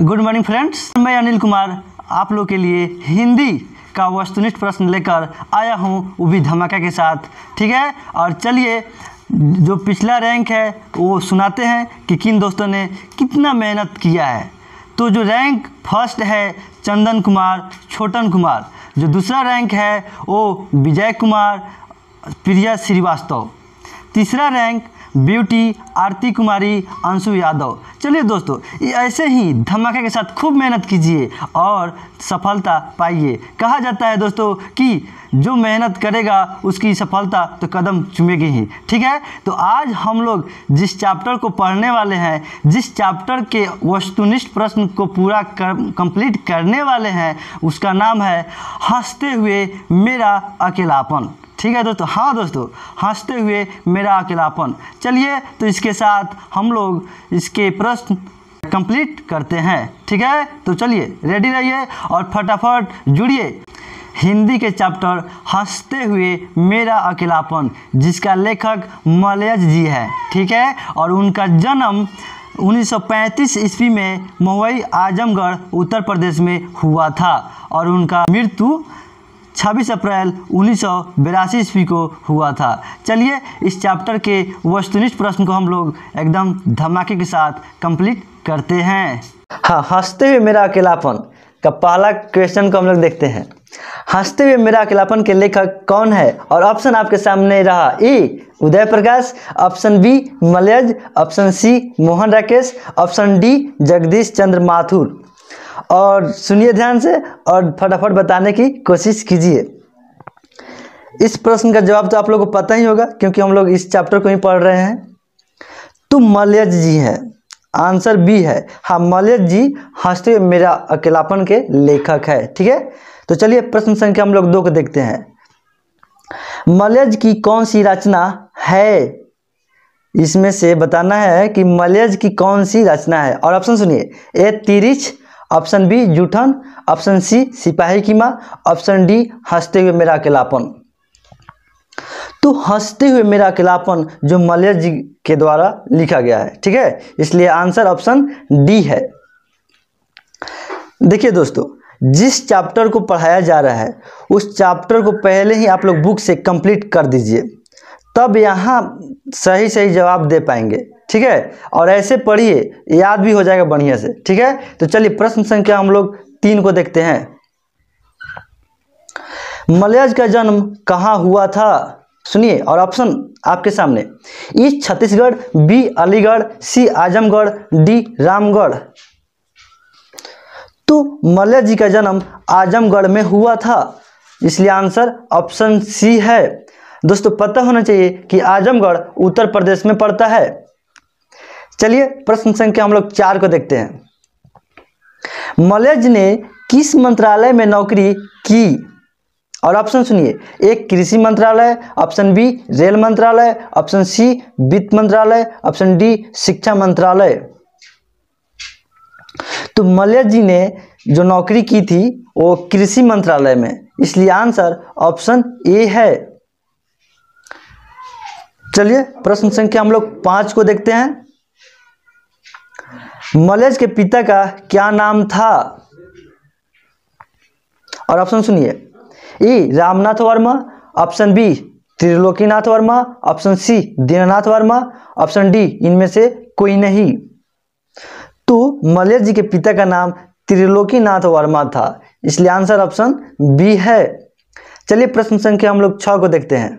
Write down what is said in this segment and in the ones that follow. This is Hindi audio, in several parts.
गुड मॉर्निंग फ्रेंड्स मैं अनिल कुमार आप लोग के लिए हिंदी का वस्तुनिष्ठ प्रश्न लेकर आया हूँ वो भी धमाके के साथ ठीक है और चलिए जो पिछला रैंक है वो सुनाते हैं कि किन दोस्तों ने कितना मेहनत किया है तो जो रैंक फर्स्ट है चंदन कुमार छोटन कुमार जो दूसरा रैंक है वो विजय कुमार प्रिया श्रीवास्तव तीसरा रैंक ब्यूटी आरती कुमारी अंशु यादव चलिए दोस्तों ऐसे ही धमाके के साथ खूब मेहनत कीजिए और सफलता पाइए कहा जाता है दोस्तों कि जो मेहनत करेगा उसकी सफलता तो कदम चुमेगी ही ठीक है तो आज हम लोग जिस चैप्टर को पढ़ने वाले हैं जिस चैप्टर के वस्तुनिष्ठ प्रश्न को पूरा कर, कंप्लीट करने वाले हैं उसका नाम है हंसते हुए मेरा अकेलापन ठीक है दोस्तों हाँ दोस्तों हंसते हुए मेरा अकेलापन चलिए तो इसके साथ हम लोग इसके प्रश्न कंप्लीट करते हैं ठीक है तो चलिए रेडी रहिए और फटाफट जुड़िए हिंदी के चैप्टर हंसते हुए मेरा अकेलापन जिसका लेखक मलयज जी है ठीक है और उनका जन्म 1935 ईस्वी में मुंबई आजमगढ़ उत्तर प्रदेश में हुआ था और उनका मृत्यु 26 अप्रैल उन्नीस ईस्वी को हुआ था चलिए इस चैप्टर के वस्तुनिष्ठ प्रश्न को हम लोग एकदम धमाके के साथ कंप्लीट करते हैं हाँ हंसते हुए मेरा अकेलापन का पहला क्वेश्चन को हम लोग देखते हैं हंसते हुए मेरा अकेलापन के लेखक कौन है और ऑप्शन आपके सामने रहा A Uday Prakash option B Malayaj option C Mohan Rakesh option D Jagdish Chandra Mathur और सुनिए ध्यान से और फटाफट बताने की कोशिश कीजिए इस प्रश्न का जवाब तो आप लोग को पता ही होगा क्योंकि हम लोग इस चैप्टर को ही पढ़ रहे हैं तो मलयज जी हैं आंसर बी है हाँ मलयज जी हंसते हुए मेरा अकेलापन के लेखक है ठीक है तो चलिए प्रश्न संख्या हम लोग दो को देखते हैं मलयज की कौन सी रचना है इसमें से बताना है कि मलयज की कौन सी रचना है और ऑप्शन सुनिए A Tirichh option B Joothan option C सिपाही की माँ ऑप्शन डी हंसते हुए मेरा अकेलापन तो हंसते हुए मेरा अकेलापन जो मलय जी के द्वारा लिखा गया है ठीक है इसलिए आंसर ऑप्शन डी है देखिए दोस्तों जिस चैप्टर को पढ़ाया जा रहा है उस चैप्टर को पहले ही आप लोग बुक से कंप्लीट कर दीजिए तब यहाँ सही सही जवाब दे पाएंगे ठीक है और ऐसे पढ़िए याद भी हो जाएगा बढ़िया से ठीक है तो चलिए प्रश्न संख्या हम लोग तीन को देखते हैं मलयज का जन्म कहाँ हुआ था सुनिए और ऑप्शन आपके सामने E Chhattisgarh B Aligarh C Azamgarh D Ramgarh तो मल्ल जी का जन्म आजमगढ़ में हुआ था इसलिए आंसर ऑप्शन सी है दोस्तों पता होना चाहिए कि आजमगढ़ उत्तर प्रदेश में पड़ता है चलिए प्रश्न संख्या हम लोग चार को देखते हैं मलेज ने किस मंत्रालय में नौकरी की और ऑप्शन सुनिए एक कृषि मंत्रालय ऑप्शन बी रेल मंत्रालय ऑप्शन सी वित्त मंत्रालय ऑप्शन डी शिक्षा मंत्रालय तो मलेज जी ने जो नौकरी की थी वो कृषि मंत्रालय में इसलिए आंसर ऑप्शन ए है चलिए प्रश्न संख्या हम लोग पांच को देखते हैं मलेज के पिता का क्या नाम था और ऑप्शन सुनिए E e, Ramnath Verma option B Trilokinath Verma option C Dinanath Verma option D इनमें से कोई नहीं तो मलेश जी के पिता का नाम त्रिलोकीनाथ वर्मा था इसलिए आंसर ऑप्शन बी है चलिए प्रश्न संख्या हम लोग छ को देखते हैं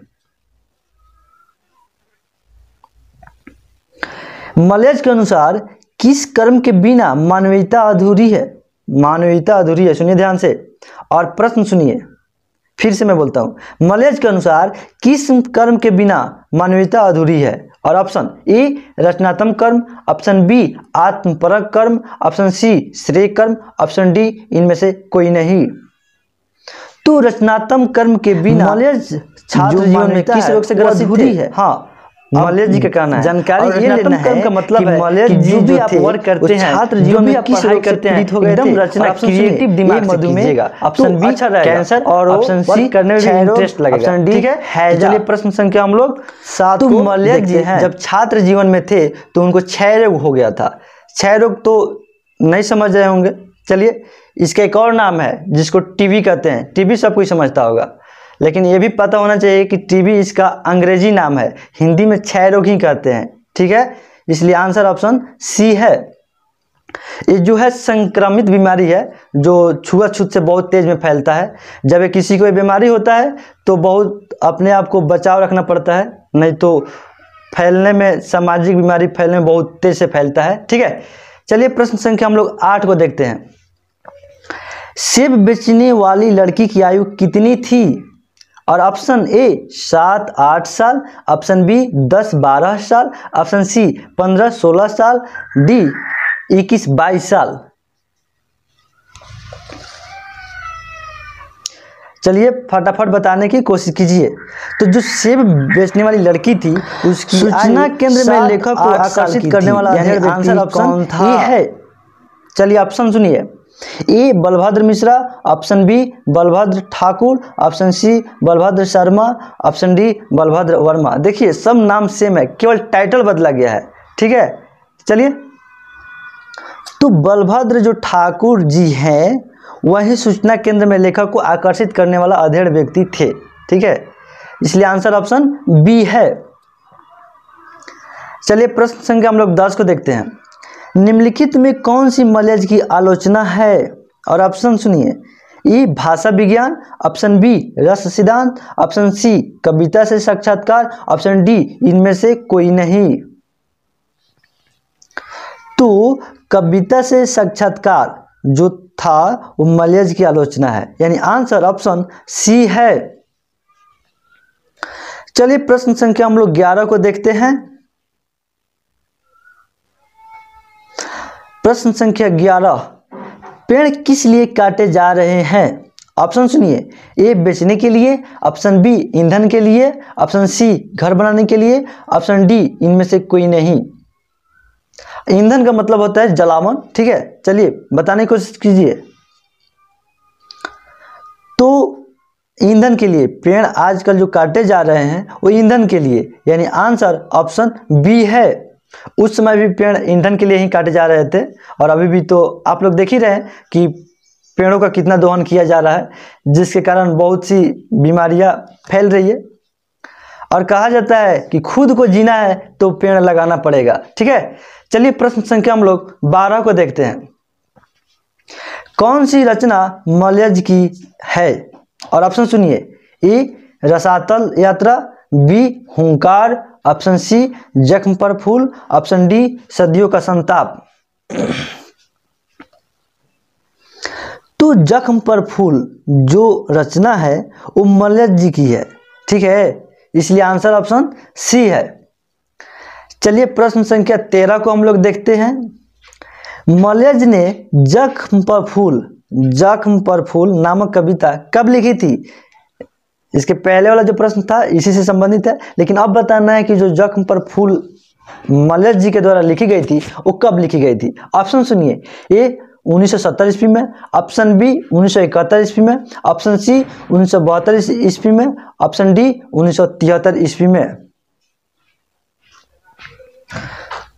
मलेज के अनुसार किस कर्म के बिना मानवीयता अधूरी है मानवीयता अधूरी है सुनिए ध्यान से और प्रश्न सुनिए फिर से मैं बोलता हूं मलेज के अनुसार किस कर्म के बिना मानवीयता अधूरी है और ऑप्शन ए रचनात्मक कर्म ऑप्शन बी आत्मपरक कर्म ऑप्शन सी श्रेय कर्म ऑप्शन डी इनमें से कोई नहीं तो रचनात्मक कर्म के बिना मलेज छात्र जीवन में किस रोग से ग्रसित है हाँ जी का कहना है जानकारी ये लेना है का मतलब कि है कि जो भी आप वर्क करते हैं छात्र जीवन में किस रूप करते हैं एकदम रचना क्रिएटिव दिमाग से कीजिएगा ऑप्शन बी तो अच्छा रहेगा कैंसर और ऑप्शन सी करने में इंटरेस्ट लगेगा ऑप्शन डी ठीक है चलिए प्रश्न संख्या हम लोग सात तो जी हैं जब छात्र जीवन में थे तो उनको क्षय रोग हो गया था क्षय रोग तो नहीं समझ रहे होंगे चलिए इसका एक और नाम है जिसको टीबी कहते हैं टीबी सब कोई समझता होगा लेकिन ये भी पता होना चाहिए कि टीबी इसका अंग्रेजी नाम है हिंदी में क्षय रोग ही कहते हैं ठीक है इसलिए आंसर ऑप्शन सी है ये जो है संक्रमित बीमारी है जो छुआछूत से बहुत तेज़ में फैलता है जब किसी को बीमारी होता है तो बहुत अपने आप को बचाव रखना पड़ता है नहीं तो फैलने में सामाजिक बीमारी फैलने में बहुत तेज़ से फैलता है ठीक है चलिए प्रश्न संख्या हम लोग आठ को देखते हैं सेब बेचने वाली लड़की की आयु कितनी थी और ऑप्शन ए सात आठ साल ऑप्शन बी दस बारह साल ऑप्शन सी पंद्रह सोलह साल डी इक्कीस बाईस साल चलिए फटाफट बताने की कोशिश कीजिए तो जो सेब बेचने वाली लड़की थी उसकी सूचना केंद्र में लेखक को आकर्षित करने वाला आंसर ऑप्शन था है चलिए ऑप्शन सुनिए A Balbhadra Mishra option B Balbhadra Thakur option C Balbhadra Sharma option D Balbhadra Verma देखिए सब नाम सेम है केवल टाइटल बदला गया है ठीक है चलिए तो बलभद्र जो ठाकुर जी हैं वही सूचना केंद्र में लेखक को आकर्षित करने वाला अधेड़ व्यक्ति थे ठीक है इसलिए आंसर ऑप्शन बी है चलिए प्रश्न संख्या हम लोग दस को देखते हैं निम्नलिखित में कौन सी मलेज की आलोचना है और ऑप्शन सुनिए ई भाषा विज्ञान ऑप्शन बी रस सिद्धांत ऑप्शन सी कविता से साक्षात्कार ऑप्शन डी इनमें से कोई नहीं तो कविता से साक्षात्कार जो था वो मलेज की आलोचना है यानी आंसर ऑप्शन सी है चलिए प्रश्न संख्या हम लोग ग्यारह को देखते हैं प्रश्न संख्या ग्यारह पेड़ किस लिए काटे जा रहे हैं ऑप्शन सुनिए ए बेचने के लिए ऑप्शन बी ईंधन के लिए ऑप्शन सी घर बनाने के लिए ऑप्शन डी इनमें से कोई नहीं ईंधन का मतलब होता है जलावन ठीक है चलिए बताने की कोशिश कीजिए तो ईंधन के लिए पेड़ आजकल जो काटे जा रहे हैं वो ईंधन के लिए यानी आंसर ऑप्शन बी है उस समय भी पेड़ ईंधन के लिए ही काटे जा रहे थे और अभी भी तो आप लोग देख ही रहे हैं कि पेड़ों का कितना दोहन किया जा रहा है जिसके कारण बहुत सी बीमारियां फैल रही है और कहा जाता है कि खुद को जीना है तो पेड़ लगाना पड़ेगा ठीक है चलिए प्रश्न संख्या हम लोग बारह को देखते हैं कौन सी रचना मलयज की है और ऑप्शन सुनिए ए रसातल यात्रा बी हुंकार ऑप्शन सी जख्म पर फूल ऑप्शन डी सदियों का संताप तो जख्म पर फूल जो रचना है वो मल्लत जी की है ठीक है इसलिए आंसर ऑप्शन सी है चलिए प्रश्न संख्या तेरह को हम लोग देखते हैं मलयज ने जख्म पर फूल जख्म पर फूल नामक कविता कब लिखी थी इसके पहले वाला जो प्रश्न था इसी से संबंधित है लेकिन अब बताना है कि जो जख्म पर फूल मल्लज जी के द्वारा लिखी गई थी वो कब लिखी गई थी ऑप्शन सुनिए ए 1970 ईस्वी में ऑप्शन बी 1971 ईस्वी में ऑप्शन सी उन्नीस ईस्वी में ऑप्शन डी 1973 ईस्वी में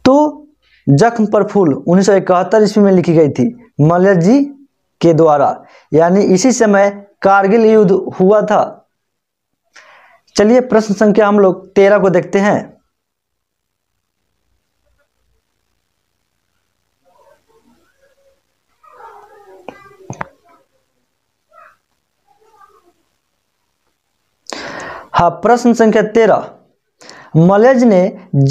तो जख्म पर फूल 1971 ईस्वी में लिखी गई थी मल्लज जी के द्वारा यानी इसी समय कारगिल युद्ध हुआ था चलिए प्रश्न संख्या हम लोग तेरह को देखते हैं हाँ प्रश्न संख्या तेरह मलेज ने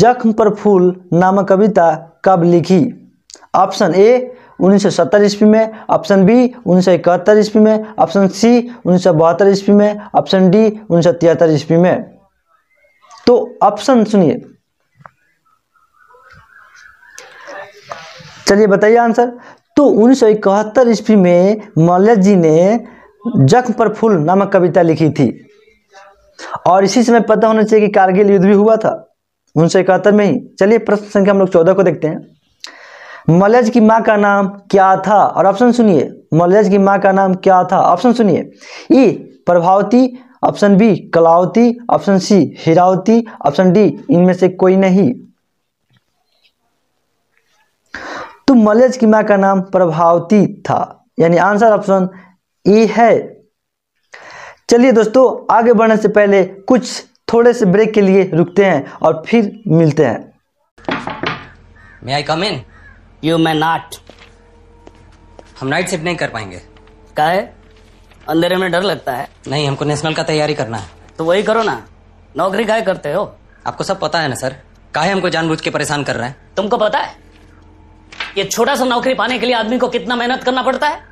जख्म पर फूल नामक कविता कब लिखी ऑप्शन ए उन्नीस सौ सत्तर ईस्वी में ऑप्शन बी उन्नीस सौ इकहत्तर ईस्वी में ऑप्शन सी उन्नीस सौ बहत्तर ईस्वी में ऑप्शन डी उन्नीस सौ तिहत्तर ईस्वी में तो ऑप्शन सुनिए चलिए बताइए आंसर तो उन्नीस सौ इकहत्तर ईस्वी में मल्ल जी ने जख्म पर फूल नामक कविता लिखी थी और इसी समय पता होना चाहिए कि कारगिल युद्ध भी हुआ था उन्नीस सौ इकहत्तर में ही चलिए प्रश्न संख्या हम लोग चौदह को देखते हैं मलज की माँ का नाम क्या था और ऑप्शन सुनिए मलज की माँ का नाम क्या था ऑप्शन सुनिए E e, Prabhavati option B Kalavati option C Hiravati option D इनमें से कोई नहीं तो मलज की माँ का नाम प्रभावती था यानी आंसर ऑप्शन ई है चलिए दोस्तों आगे बढ़ने से पहले कुछ थोड़े से ब्रेक के लिए रुकते हैं और फिर मिलते हैं may I come in you may not हम नाइट शिफ्ट नहीं कर पाएंगे का है अंधेरे में डर लगता है नहीं हमको नेशनल का तैयारी करना है तो वही करो ना नौकरी काय करते हो आपको सब पता है ना सर काहे हमको जानबूझ के परेशान कर रहे हैं तुमको पता है ये छोटा सा नौकरी पाने के लिए आदमी को कितना मेहनत करना पड़ता है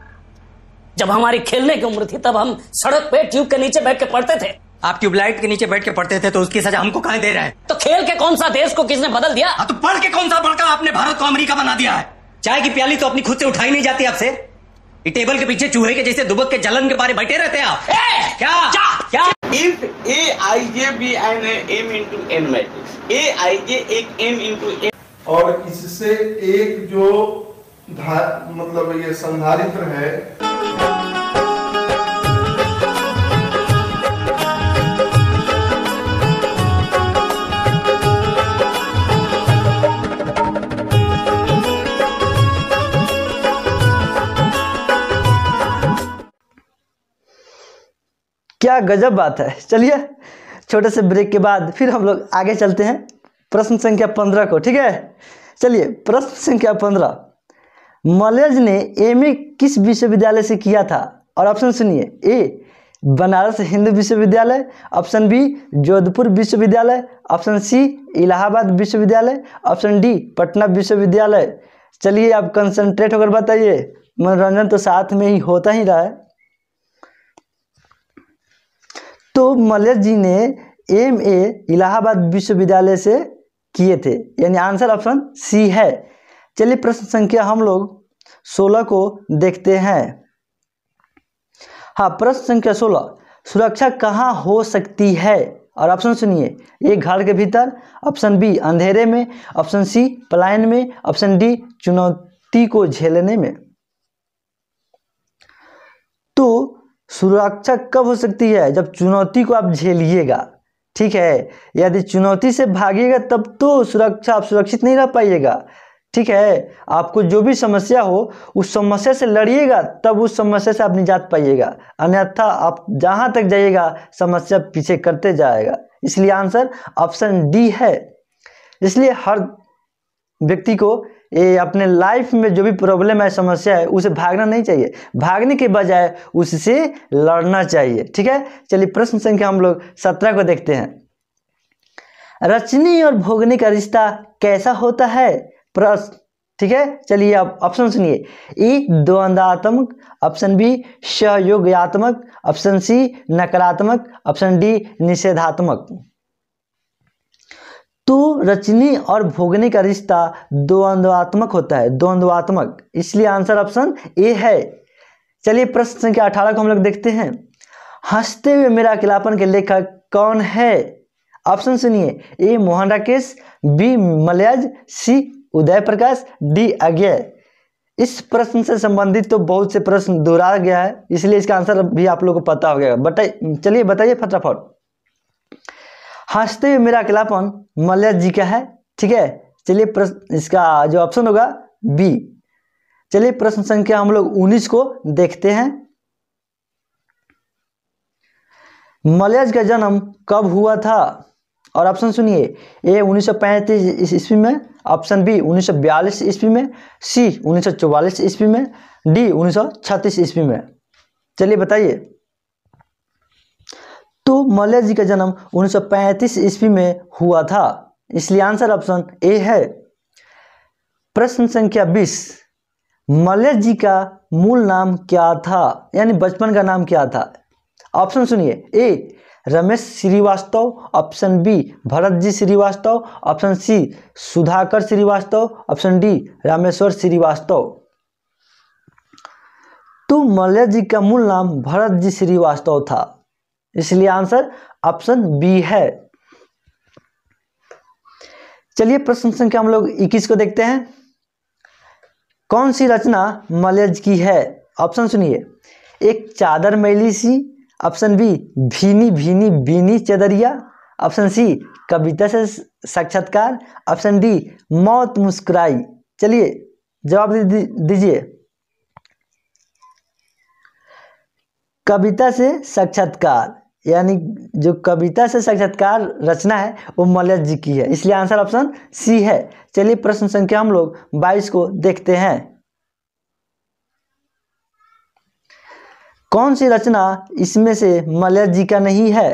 जब हमारी खेलने की उम्र थी तब हम सड़क पे ट्यूब के नीचे बैठ के पढ़ते थे आप ट्यूबलाइट के नीचे बैठ के पढ़ते थे तो उसकी सजा हमको कहा दे रहे हैं तो खेल के कौन सा देश को किसने बदल दिया हाँ, तो पढ़ के कौन सा बड़का आपने भारत को अमेरिका बना दिया है चाय की प्याली तो अपनी खुद से उठाई नहीं जाती आपसे टेबल के पीछे चूहे के जैसे दुबक के जलन के बारे बैठे रहते हैं आप ए, क्या क्या if A I J B N M into N matrix A I J एक एम इंटू एन और इससे एक जो मतलब ये संधारित्र है क्या गजब बात है चलिए छोटे से ब्रेक के बाद फिर हम लोग आगे चलते हैं प्रश्न संख्या पंद्रह को ठीक है चलिए प्रश्न संख्या पंद्रह मलेज ने एम किस विश्वविद्यालय से किया था और ऑप्शन सुनिए ए बनारस हिंदू विश्वविद्यालय ऑप्शन बी जोधपुर विश्वविद्यालय ऑप्शन सी इलाहाबाद विश्वविद्यालय ऑप्शन डी पटना विश्वविद्यालय चलिए आप कंसंट्रेट होकर बताइए मनोरंजन तो साथ में ही होता ही रहा है तो मलेश जी ने एम ए इलाहाबाद विश्वविद्यालय से किए थे यानी आंसर ऑप्शन सी है चलिए प्रश्न संख्या हम लोग सोलह को देखते हैं हाँ प्रश्न संख्या सोलह सुरक्षा कहाँ हो सकती है और ऑप्शन सुनिए ए घर के भीतर ऑप्शन बी अंधेरे में ऑप्शन सी पलायन में ऑप्शन डी चुनौती को झेलने में तो सुरक्षा कब हो सकती है जब चुनौती को आप झेलिएगा ठीक है यदि चुनौती से भागिएगा तब तो सुरक्षा आप सुरक्षित नहीं रह पाइएगा ठीक है आपको जो भी समस्या हो उस समस्या से लड़िएगा तब उस समस्या से आप निजात पाइएगा अन्यथा आप जहां तक जाइएगा समस्या पीछे करते जाएगा इसलिए आंसर ऑप्शन डी है इसलिए हर व्यक्ति को ये अपने लाइफ में जो भी प्रॉब्लम है समस्या है उसे भागना नहीं चाहिए भागने के बजाय उससे लड़ना चाहिए ठीक है चलिए प्रश्न संख्या हम लोग सत्रह को देखते हैं रचनी और भोगने का रिश्ता कैसा होता है प्रश्न ठीक है चलिए आप ऑप्शन सुनिए ई द्वंदात्मक ऑप्शन बी सहयोगात्मक ऑप्शन सी नकारात्मक ऑप्शन डी निषेधात्मक तो रचनी और भोगनी का रिश्ता द्वंद्वात्मक होता है द्वंद्वात्मक इसलिए आंसर ऑप्शन ए है चलिए प्रश्न संख्या अठारह को हम लोग देखते हैं हंसते हुए मेरा अकेलापन के लेखक कौन है ऑप्शन सुनिए A Mohan Rakesh B Malayaj C Uday Prakash D Agyeya इस प्रश्न से संबंधित तो बहुत से प्रश्न दोहराया गया है इसलिए इसका आंसर भी आप लोगों को पता हो गया बट चलिए बताइए फटाफट हंसते हुए मेरा अकेलापन मल्या जी का है ठीक है चलिए प्रश्न इसका जो ऑप्शन होगा बी चलिए प्रश्न संख्या हम लोग उन्नीस को देखते हैं मल्याज का जन्म कब हुआ था और ऑप्शन सुनिए ए 1935 ईस्वी में ऑप्शन बी 1942 ईस्वी में सी 1944 ईस्वी में डी 1936 ईस्वी में चलिए बताइए तो मल्ल्या जी का जन्म 1935 ईस्वी में हुआ था इसलिए आंसर ऑप्शन ए है प्रश्न संख्या 20 मल्ल्या जी का मूल नाम क्या था यानी बचपन का नाम क्या था ऑप्शन सुनिए A Ramesh Srivastava option B Bharat ji Srivastava option C Sudhakar Srivastava option D Rameshwar Srivastava तो मल्ल्या जी का मूल नाम भरत जी श्रीवास्तव था इसलिए आंसर ऑप्शन बी है चलिए प्रश्न संख्या हम लोग इक्कीस को देखते हैं कौन सी रचना मलयज की है ऑप्शन सुनिए एक चादर मैली सी ऑप्शन बी भीनी भीनी बीनी चदरिया ऑप्शन सी कविता से साक्षात्कार ऑप्शन डी मौत मुस्कुराई चलिए जवाब दीजिए कविता से साक्षात्कार यानी जो कविता से साक्षात्कार रचना है वो मल्ल जी की है इसलिए आंसर ऑप्शन सी है चलिए प्रश्न संख्या हम लोग बाईस को देखते हैं कौन सी रचना इसमें से मल्ल जी का नहीं है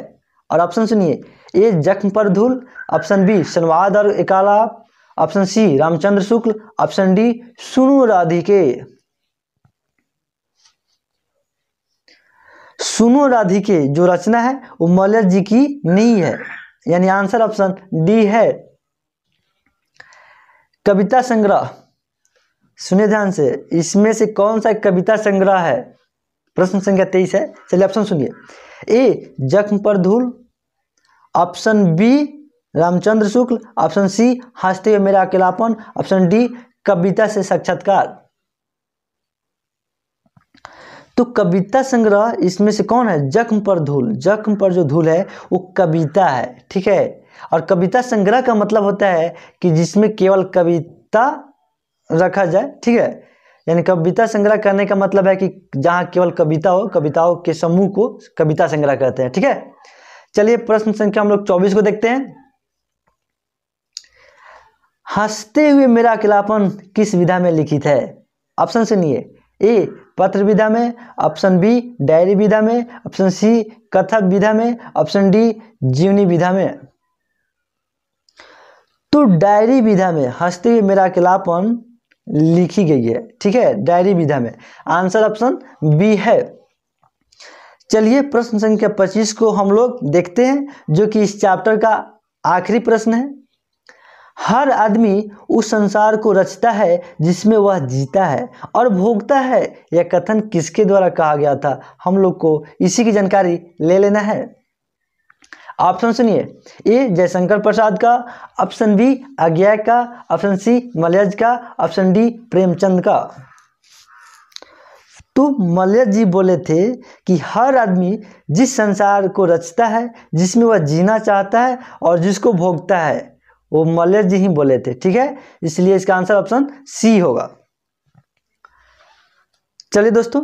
और ऑप्शन सुनिए ए जख्म पर धूल ऑप्शन बी संवाद और एकाला option C Ramchandra Shukla option D सुनु राधिके सुनो राधिके जो रचना है वो मौलियर जी की नहीं है यानी आंसर ऑप्शन डी है कविता संग्रह सुने ध्यान से इसमें से कौन सा कविता संग्रह है प्रश्न संख्या तेईस है चलिए ऑप्शन सुनिए ए जख्म पर धूल option B Ramchandra Shukla option C हंसते हुए मेरा अकेलापन ऑप्शन डी कविता से साक्षात्कार तो कविता संग्रह इसमें से कौन है जख्म पर धूल जख्म पर जो धूल है वो कविता है ठीक है और कविता संग्रह का मतलब होता है कि जिसमें केवल कविता रखा जाए ठीक है यानी कविता संग्रह करने का मतलब है कि जहाँ केवल कविता हो कविताओं के समूह को कविता संग्रह कहते हैं ठीक है चलिए प्रश्न संख्या हम लोग चौबीस को देखते हैं हंसते हुए मेरा अकेलापन किस विधा में लिखित है ऑप्शन सुनिए ए पत्र विधा में ऑप्शन बी डायरी विधा में ऑप्शन सी कथक विधा में ऑप्शन डी जीवनी विधा में तो डायरी विधा में हस्ती मेरा किलापन लिखी गई है ठीक है डायरी विधा में आंसर ऑप्शन बी है चलिए प्रश्न संख्या 25 को हम लोग देखते हैं जो कि इस चैप्टर का आखिरी प्रश्न है हर आदमी उस संसार को रचता है जिसमें वह जीता है और भोगता है यह कथन किसके द्वारा कहा गया था हम लोग को इसी की जानकारी ले लेना है ऑप्शन सुनिए ए जयशंकर प्रसाद का ऑप्शन बी अज्ञा का ऑप्शन सी मलयज का ऑप्शन डी प्रेमचंद का तो मलय जी बोले थे कि हर आदमी जिस संसार को रचता है जिसमें वह जीना चाहता है और जिसको भोगता है वो मल्ल जी ही बोले थे ठीक है इसलिए इसका आंसर ऑप्शन सी होगा चलिए दोस्तों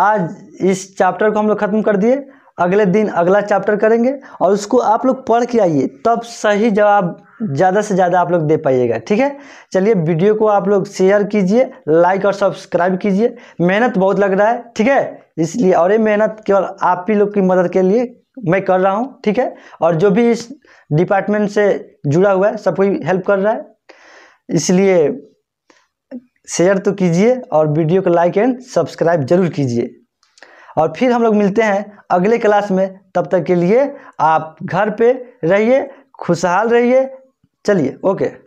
आज इस चैप्टर को हम लोग खत्म कर दिए अगले दिन अगला चैप्टर करेंगे और उसको आप लोग पढ़ के आइए तब सही जवाब ज़्यादा से ज़्यादा आप लोग दे पाइएगा ठीक है चलिए वीडियो को आप लोग शेयर कीजिए लाइक और सब्सक्राइब कीजिए मेहनत बहुत लग रहा है ठीक है इसलिए और ये मेहनत केवल आप ही लोग की मदद के लिए मैं कर रहा हूँ ठीक है और जो भी इस डिपार्टमेंट से जुड़ा हुआ है सब कोई हेल्प कर रहा है इसलिए शेयर तो कीजिए और वीडियो को लाइक एंड सब्सक्राइब जरूर कीजिए और फिर हम लोग मिलते हैं अगले क्लास में तब तक के लिए आप घर पे रहिए खुशहाल रहिए चलिए ओके